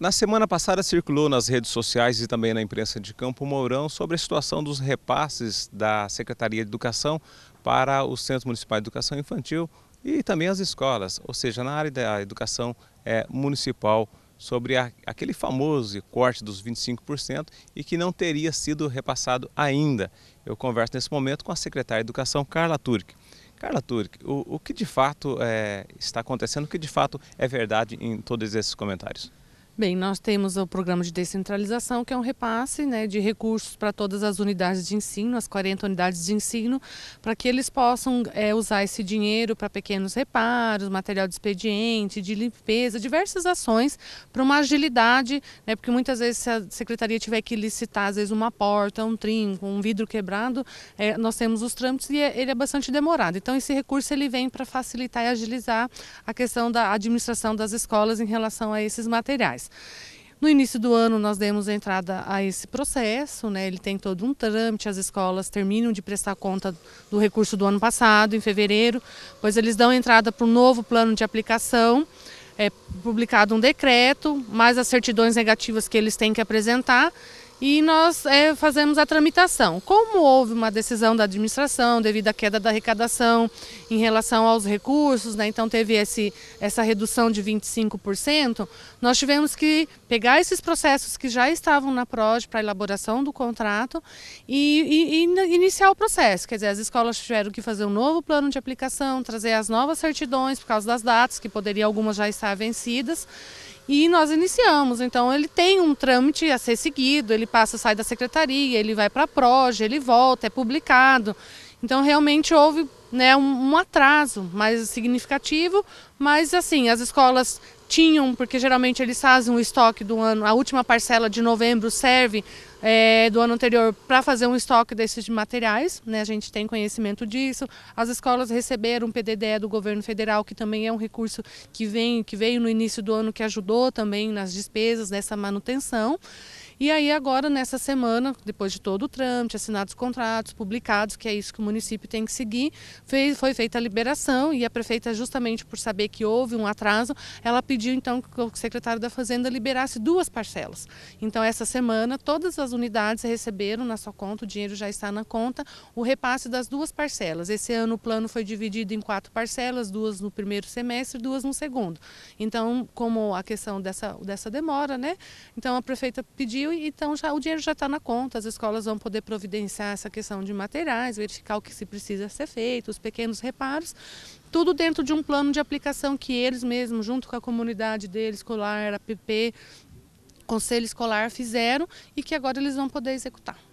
Na semana passada circulou nas redes sociais e também na imprensa de Campo Mourão sobre a situação dos repasses da Secretaria de Educação para o Centro Municipal de Educação Infantil e também as escolas, ou seja, na área da educação é, municipal, sobre a, aquele famoso corte dos 25% e que não teria sido repassado ainda. Eu converso nesse momento com a secretária de Educação, Carla Turk. Carla Turk, o, o que de fato é, está acontecendo, o que de fato é verdade em todos esses comentários? Bem, nós temos o programa de descentralização, que é um repasse né, de recursos para todas as unidades de ensino, as 40 unidades de ensino, para que eles possam é, usar esse dinheiro para pequenos reparos, material de expediente, de limpeza, diversas ações para uma agilidade, né, porque muitas vezes se a secretaria tiver que licitar, às vezes, uma porta, um trinco, um vidro quebrado, é, nós temos os trâmites e é, ele é bastante demorado. Então, esse recurso ele vem para facilitar e agilizar a questão da administração das escolas em relação a esses materiais. No início do ano, nós demos entrada a esse processo, né? ele tem todo um trâmite, as escolas terminam de prestar conta do recurso do ano passado, em fevereiro, pois eles dão entrada para um novo plano de aplicação, é publicado um decreto, mais as certidões negativas que eles têm que apresentar, e nós é, fazemos a tramitação. Como houve uma decisão da administração devido à queda da arrecadação em relação aos recursos, né, então teve esse, essa redução de 25%, nós tivemos que pegar esses processos que já estavam na PROD para elaboração do contrato e, e, e iniciar o processo. Quer dizer, as escolas tiveram que fazer um novo plano de aplicação, trazer as novas certidões por causa das datas, que poderiam algumas já estar vencidas. E nós iniciamos, então ele tem um trâmite a ser seguido, ele passa, sai da secretaria, ele vai para a Proje, ele volta, é publicado. Então realmente houve né, um, um atraso mais significativo, mas assim, as escolas tinham, porque geralmente eles fazem um estoque do ano, a última parcela de novembro serve é, do ano anterior para fazer um estoque desses materiais, né? a gente tem conhecimento disso. As escolas receberam um PDDE do governo federal, que também é um recurso que, vem, que veio no início do ano, que ajudou também nas despesas dessa manutenção. E aí agora, nessa semana, depois de todo o trâmite, assinados os contratos, publicados, que é isso que o município tem que seguir, fez, foi feita a liberação e a prefeita, justamente por saber que houve um atraso, ela pediu então que o secretário da Fazenda liberasse duas parcelas. Então, essa semana, todas as unidades receberam na sua conta, o dinheiro já está na conta, o repasse das duas parcelas. Esse ano o plano foi dividido em quatro parcelas, duas no primeiro semestre, duas no segundo. Então, como a questão dessa, dessa demora, né? Então a prefeita pediu então já, o dinheiro já está na conta, as escolas vão poder providenciar essa questão de materiais, verificar o que se precisa ser feito, os pequenos reparos, tudo dentro de um plano de aplicação que eles mesmos, junto com a comunidade deles, escolar, APP, conselho escolar, fizeram e que agora eles vão poder executar.